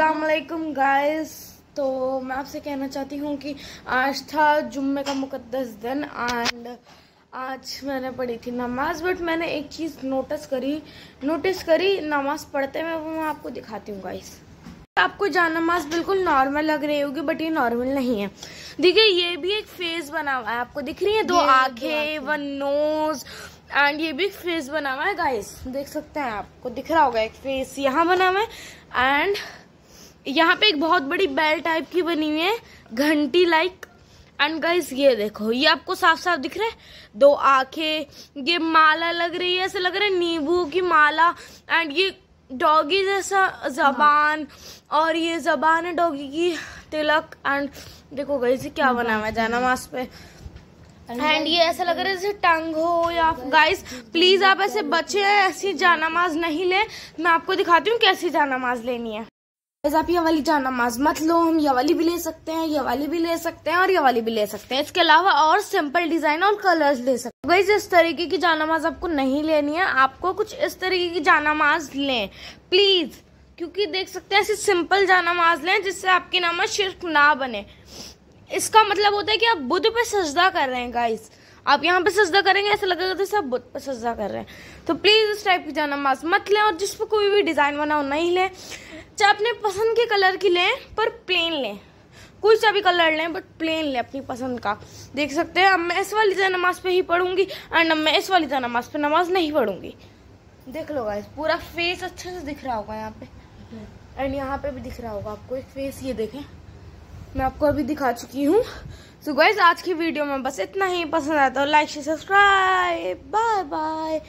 अलमैकम guys तो मैं आपसे कहना चाहती हूँ कि आज था जुम्मे का मुकद्दस दिन एंड आज मैंने पढ़ी थी नमाज बट मैंने एक चीज़ नोटिस करी नोटिस करी नमाज पढ़ते हुए वो मैं आपको दिखाती हूँ गाइस आपको जान नमाज बिल्कुल नॉर्मल लग रही होगी बट ये नॉर्मल नहीं है देखिए ये भी एक फेस बना हुआ है आपको दिख रही है दो आंखें वन नोज एंड ये भी फेस बना हुआ है गाइस देख सकते हैं आपको दिख रहा होगा एक फेस यहाँ बना हुआ है एंड यहाँ पे एक बहुत बड़ी बेल टाइप की बनी हुई है घंटी लाइक एंड गाइस ये देखो ये आपको साफ साफ दिख रहा है दो आंखें ये माला लग रही है ऐसा लग रहा है नींबू की माला एंड ये डॉगी जैसा जबान और ये जबान है डॉगी की तिलक एंड देखो गाइस क्या बना हुआ है जाना मास्क पे एंड ये ऐसा लग रहा है जैसे टंग हो या गाइस प्लीज आप ऐसे बचे ऐसी जाना माज नहीं ले मैं आपको दिखाती हूँ कैसी जाना माज लेनी है आप ये वाली नमाज मत लो हम ये वाली भी ले सकते हैं ये वाली भी ले सकते हैं और ये वाली भी ले सकते हैं इसके अलावा और सिंपल डिजाइन और कलर्स ले सकते हैं गाइस इस तरीके की नमाज आपको नहीं लेनी है आपको कुछ इस तरीके की नमाज लें प्लीज क्योंकि देख सकते हैं ऐसे सिंपल नमाज लें जिससे आपकी नमाज शिरक ना बने इसका मतलब होता है कि आप बुद्ध पे सजदा कर रहे हैं गाइस आप यहाँ पे सजदा करेंगे ऐसा लगेगा जैसे आप बुद्ध पे सजदा कर रहे हैं तो प्लीज़ इस टाइप की नमाज मत लें और जिस पर कोई भी डिज़ाइन बना हो नहीं लें चाहे अपने पसंद के कलर की लें पर प्लेन लें कोई सा भी कलर लें बट प्लेन लें अपनी पसंद का देख सकते हैं अब मैं इस वाली जा नमाज पे ही पढ़ूंगी एंड अब मैं इस वाली जा नमाज पे नमाज नहीं पढ़ूंगी देख लो गाइस पूरा फेस अच्छे से दिख रहा होगा यहाँ पे एंड यहाँ पे भी दिख रहा होगा आपको एक फेस ये देखें मैं आपको अभी दिखा चुकी हूँ सो so गाइज आज की वीडियो में बस इतना ही पसंद आता हो लाइक से सब्सक्राइब बाय बाय